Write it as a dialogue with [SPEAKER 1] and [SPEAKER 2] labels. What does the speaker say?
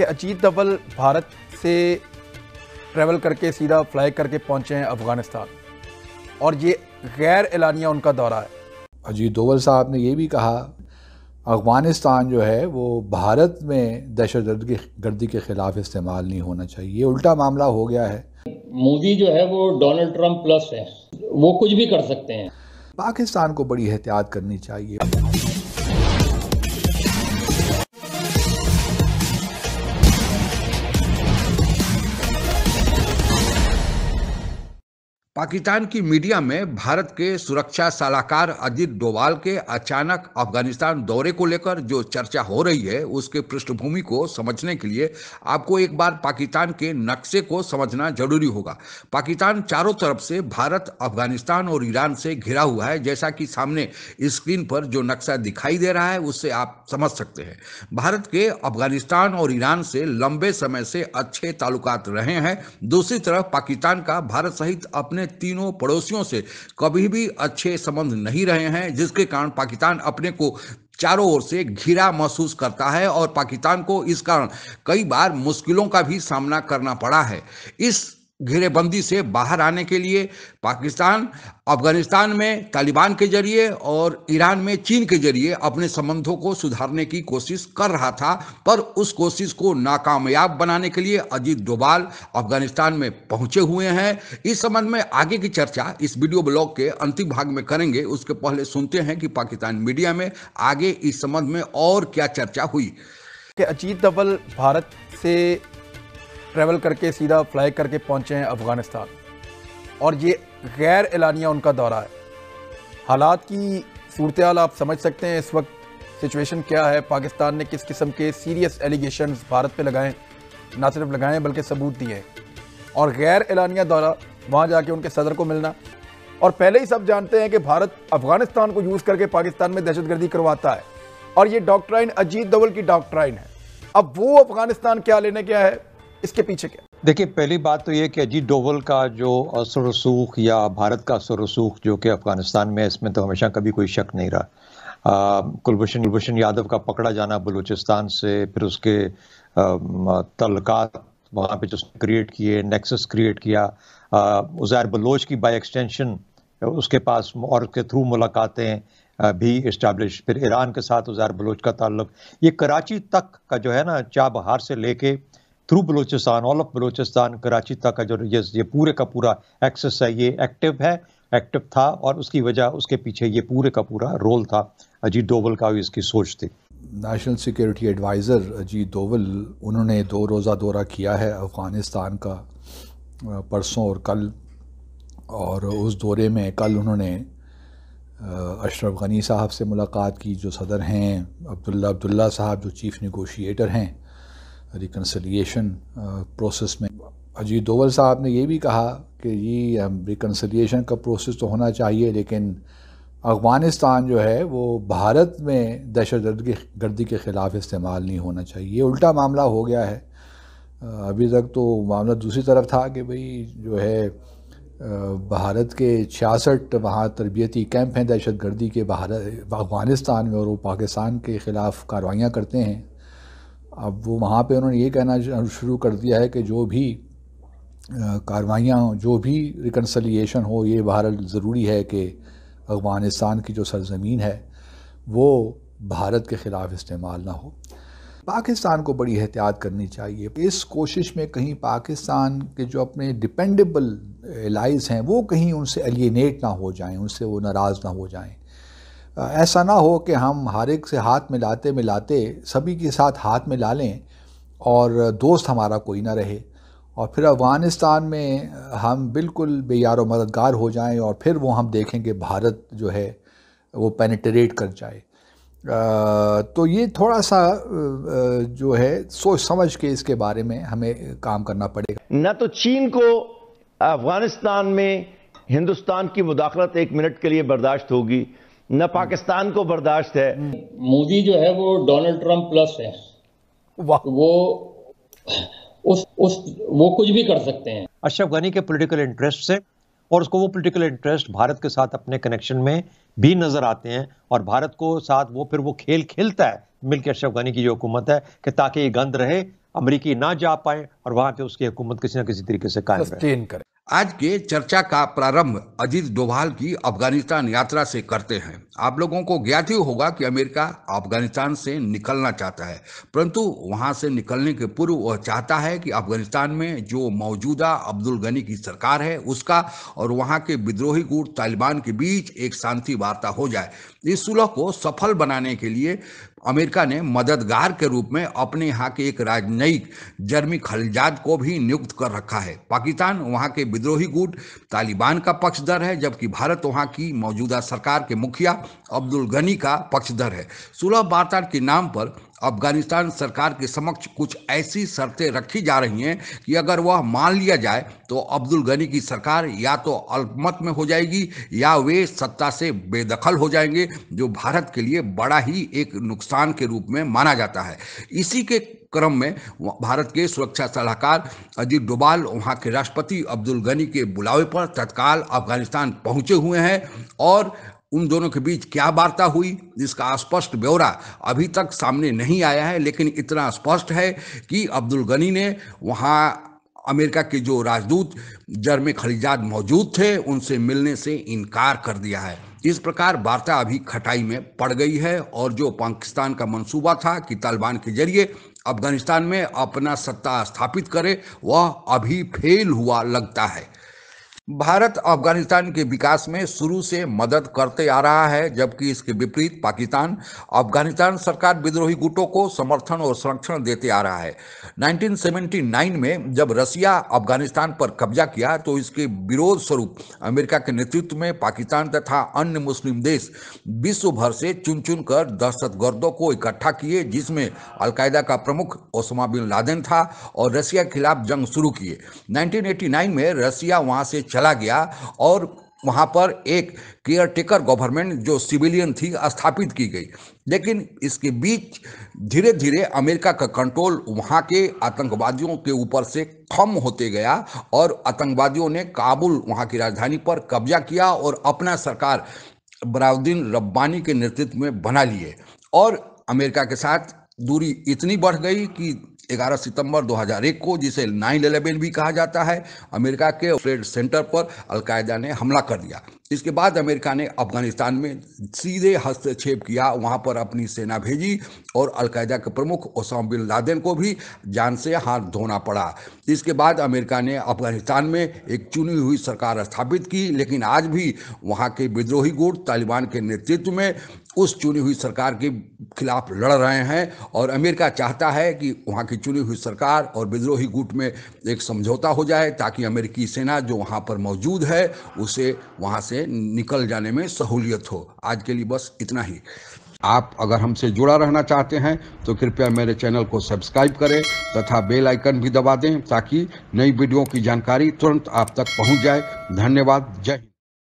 [SPEAKER 1] कि अजीत धवल भारत से ट्रैवल करके सीधा फ्लाई करके पहुंचे हैं अफ़गानिस्तान और ये गैर एलानिया उनका दौरा है
[SPEAKER 2] अजीत धोवल साहब ने ये भी कहा अफ़गानिस्तान जो है वो भारत में दहशत गर्दी गर्दी के ख़िलाफ़ इस्तेमाल नहीं होना चाहिए उल्टा मामला हो गया है मोदी जो है वो डोनाल्ड ट्रंप प्लस है वो कुछ भी कर सकते हैं पाकिस्तान को बड़ी एहतियात करनी चाहिए
[SPEAKER 1] पाकिस्तान की मीडिया में भारत के सुरक्षा सलाहकार अजीत डोवाल के अचानक अफगानिस्तान दौरे को लेकर जो चर्चा हो रही है उसके पृष्ठभूमि को समझने के लिए आपको एक बार पाकिस्तान के नक्शे को समझना जरूरी होगा पाकिस्तान चारों तरफ से भारत अफगानिस्तान और ईरान से घिरा हुआ है जैसा कि सामने स्क्रीन पर जो नक्शा दिखाई दे रहा है उससे आप समझ सकते हैं भारत के अफगानिस्तान और ईरान से लंबे समय से अच्छे ताल्लुकात रहे हैं दूसरी तरफ पाकिस्तान का भारत सहित अपने तीनों पड़ोसियों से कभी भी अच्छे संबंध नहीं रहे हैं जिसके कारण पाकिस्तान अपने को चारों ओर से घिरा महसूस करता है और पाकिस्तान को इस कारण कई बार मुश्किलों का भी सामना करना पड़ा है इस घेरेबंदी से बाहर आने के लिए पाकिस्तान अफगानिस्तान में तालिबान के जरिए और ईरान में चीन के जरिए अपने संबंधों को सुधारने की कोशिश कर रहा था पर उस कोशिश को नाकामयाब बनाने के लिए अजीत डोभाल अफगानिस्तान में पहुंचे हुए हैं इस संबंध में आगे की चर्चा इस वीडियो ब्लॉग के अंतिम भाग में करेंगे उसके पहले सुनते हैं कि पाकिस्तान मीडिया में आगे इस संबंध में और क्या चर्चा हुई अजीत डबल भारत से ट्रैवल करके सीधा फ्लाई करके पहुंचे हैं अफ़गानिस्तान और ये गैर एलानिया उनका दौरा है हालात की सूरत आप समझ सकते हैं इस वक्त सिचुएशन क्या है पाकिस्तान ने किस किस्म के सीरियस एलिगेशन भारत पर लगाएं ना सिर्फ लगाएं बल्कि सबूत दिए और गैर एलानिया दौरा वहाँ जाके उनके सदर को मिलना और पहले ही सब जानते हैं कि भारत अफगानिस्तान को यूज़ करके पाकिस्तान में दहशतगर्दी करवाता है और ये डॉक्ट्राइन अजीत दवल की डॉक्ट्राइन है अब वो अफगानिस्तान क्या लेने क्या है इसके पीछे क्या
[SPEAKER 3] देखिए पहली बात तो ये कि अजीत डोवल का जो असर रसूख या भारत का असर रसूख जो कि अफगानिस्तान में इसमें तो हमेशा कभी कोई शक नहीं रहा कुलभूषण कुलभूषण यादव का पकड़ा जाना बलूचिस्तान से फिर उसके तल्क वहाँ पे जो क्रिएट किए नेक्सस क्रिएट किया उजैर बलोच की बाय एक्सटेंशन उसके पास और उसके थ्रू मुलाकातें भी इस्टबलिश फिर ईरान के साथ उजैर बलोच का ताल्लुक ये कराची तक का जो है ना चाबहार से लेके through Balochistan all of Balochistan Karachi तक का जो ये, ये पूरे का पूरा एक्सेस है ये एक्टिव है एक्टिव था और उसकी वजह उसके पीछे ये पूरे का पूरा रोल था अजीत डोवल का भी इसकी सोच थी
[SPEAKER 2] national security advisor Ajit Doval उन्होंने दो रोज़ा दौरा किया है अफ़गानिस्तान का परसों और कल और उस दौरे में कल उन्होंने अशरफ गनी साहब से मुलाकात की जो सदर हैं अब्दुल्ला अब्दुल्ला साहब जो चीफ़ निगोशिएटर हैं रिकनसलिएशन प्रोसेस uh, में अजीत दोवल साहब ने ये भी कहा कि ये रिकनसलिएशन का प्रोसेस तो होना चाहिए लेकिन अफ़गानिस्तान जो है वो भारत में दहशत गर्दी गर्दी के ख़िलाफ़ इस्तेमाल नहीं होना चाहिए ये उल्टा मामला हो गया है अभी तक तो मामला दूसरी तरफ था कि भाई जो है भारत के छियासठ वहाँ तरबियती कैंप हैं दहशत गर्दी के भारत अफ़गानिस्तान में और वो पाकिस्तान के ख़िलाफ़ कार्रवाइयाँ करते हैं अब वो वहाँ पे उन्होंने ये कहना शुरू कर दिया है कि जो भी कार्रवाइयाँ हों जो भी रिकनसलिएशन हो ये बहरहाल ज़रूरी है कि अफ़गानिस्तान की जो सरजमीन है वो भारत के ख़िलाफ़ इस्तेमाल ना हो पाकिस्तान को बड़ी एहतियात करनी चाहिए इस कोशिश में कहीं पाकिस्तान के जो अपने डिपेंडेबल एलाइज हैं वो कहीं उनसे एलिनेट ना हो जाएं उनसे वो नाराज़ ना हो जाएं ऐसा ना हो कि हम हर एक से हाथ मिलाते मिलाते सभी के साथ हाथ मिला लें और दोस्त हमारा कोई ना रहे और फिर अफ़गानिस्तान में हम बिल्कुल बेयार मददगार हो जाएं और फिर वो हम देखें कि भारत जो है वो पेनिट्रेट कर जाए तो ये थोड़ा सा जो है सोच समझ के
[SPEAKER 3] इसके बारे में हमें काम करना पड़ेगा न तो चीन को अफगानिस्तान में हिंदुस्तान की मुदाखलत एक मिनट के लिए बर्दाश्त होगी न पाकिस्तान को बर्दाश्त है मोदी जो है वो डोनाल्ड ट्रंप प्लस है वो उस उस वो कुछ भी कर सकते हैं अशरफ गनी के पॉलिटिकल इंटरेस्ट से और उसको वो पॉलिटिकल इंटरेस्ट भारत के साथ अपने कनेक्शन में भी नजर आते हैं और भारत को साथ वो फिर वो खेल खेलता है मिलकर अशरफ गनी की जो हुकूमत है कि ताकि ये गंद रहे अमरीकी ना जा पाए और वहां पे उसकी हुकूमत किसी ना किसी तरीके से कायम करे आज के चर्चा
[SPEAKER 1] का प्रारंभ अजीत डोभाल की अफगानिस्तान यात्रा से करते हैं आप लोगों को ज्ञात ही होगा कि अमेरिका अफगानिस्तान से निकलना चाहता है परंतु वहां से निकलने के पूर्व वह चाहता है कि अफगानिस्तान में जो मौजूदा अब्दुल गनी की सरकार है उसका और वहां के विद्रोही गुट तालिबान के बीच एक शांति वार्ता हो जाए इस सुलह को सफल बनाने के लिए अमेरिका ने मददगार के रूप में अपने यहाँ के एक राजनयिक जर्मी खलजाद को भी नियुक्त कर रखा है पाकिस्तान वहाँ के विद्रोही गुट तालिबान का पक्षधर है जबकि भारत वहाँ की मौजूदा सरकार के मुखिया अब्दुल गनी का पक्षधर है सुलभ वार्ता के नाम पर अफगानिस्तान सरकार के समक्ष कुछ ऐसी शर्तें रखी जा रही हैं कि अगर वह मान लिया जाए तो अब्दुल गनी की सरकार या तो अल्पमत में हो जाएगी या वे सत्ता से बेदखल हो जाएंगे जो भारत के लिए बड़ा ही एक नुकसान के रूप में माना जाता है इसी के क्रम में भारत के सुरक्षा सलाहकार अजीत डोभाल वहाँ के राष्ट्रपति अब्दुल गनी के बुलावे पर तत्काल अफगानिस्तान पहुँचे हुए हैं और उन दोनों के बीच क्या वार्ता हुई जिसका स्पष्ट ब्यौरा अभी तक सामने नहीं आया है लेकिन इतना स्पष्ट है कि अब्दुल गनी ने वहाँ अमेरिका के जो राजदूत जर्मे खलीजाद मौजूद थे उनसे मिलने से इनकार कर दिया है इस प्रकार वार्ता अभी खटाई में पड़ गई है और जो पाकिस्तान का मंसूबा था कि तालिबान के जरिए अफगानिस्तान में अपना सत्ता स्थापित करे वह अभी फेल हुआ लगता है भारत अफगानिस्तान के विकास में शुरू से मदद करते आ रहा है जबकि इसके विपरीत पाकिस्तान अफगानिस्तान सरकार विद्रोही गुटों को समर्थन और संरक्षण देते आ रहा है 1979 में जब रसिया अफगानिस्तान पर कब्जा किया तो इसके विरोध स्वरूप अमेरिका के नेतृत्व में पाकिस्तान तथा अन्य मुस्लिम देश विश्व भर से चुन चुन कर दहशतगर्दों को इकट्ठा किए जिसमें अलकायदा का प्रमुख ओसमा बिन लादेन था और रसिया के खिलाफ जंग शुरू किए नाइनटीन में रसिया वहाँ से चला गया और वहाँ पर एक केयर टेकर गवर्नमेंट जो सिविलियन थी स्थापित की गई लेकिन इसके बीच धीरे धीरे अमेरिका का कंट्रोल वहाँ के आतंकवादियों के ऊपर से कम होते गया और आतंकवादियों ने काबुल वहाँ की राजधानी पर कब्जा किया और अपना सरकार बराउद्दीन रब्बानी के नेतृत्व में बना लिए और अमेरिका के साथ दूरी इतनी बढ़ गई कि 11 सितंबर 2001 को जिसे 9/11 भी कहा जाता है अमेरिका के ट्रेड सेंटर पर अलकायदा ने हमला कर दिया इसके बाद अमेरिका ने अफगानिस्तान में सीधे हस्तक्षेप किया वहां पर अपनी सेना भेजी और अलकायदा के प्रमुख ओसाम बिन लादेन को भी जान से हाथ धोना पड़ा इसके बाद अमेरिका ने अफगानिस्तान में एक चुनी हुई सरकार स्थापित की लेकिन आज भी वहां के विद्रोही गुट तालिबान के नेतृत्व में उस चुनी हुई सरकार के खिलाफ लड़ रहे हैं और अमेरिका चाहता है कि वहाँ की चुनी हुई सरकार और विद्रोही गुट में एक समझौता हो जाए ताकि अमेरिकी सेना जो वहाँ पर मौजूद है उसे वहाँ से निकल जाने में सहूलियत हो आज के लिए बस इतना ही आप अगर हमसे जुड़ा रहना चाहते हैं तो कृपया मेरे चैनल को सब्सक्राइब करें तथा बेल आइकन भी दबा दें ताकि नई वीडियो की जानकारी तुरंत आप तक पहुंच जाए धन्यवाद जय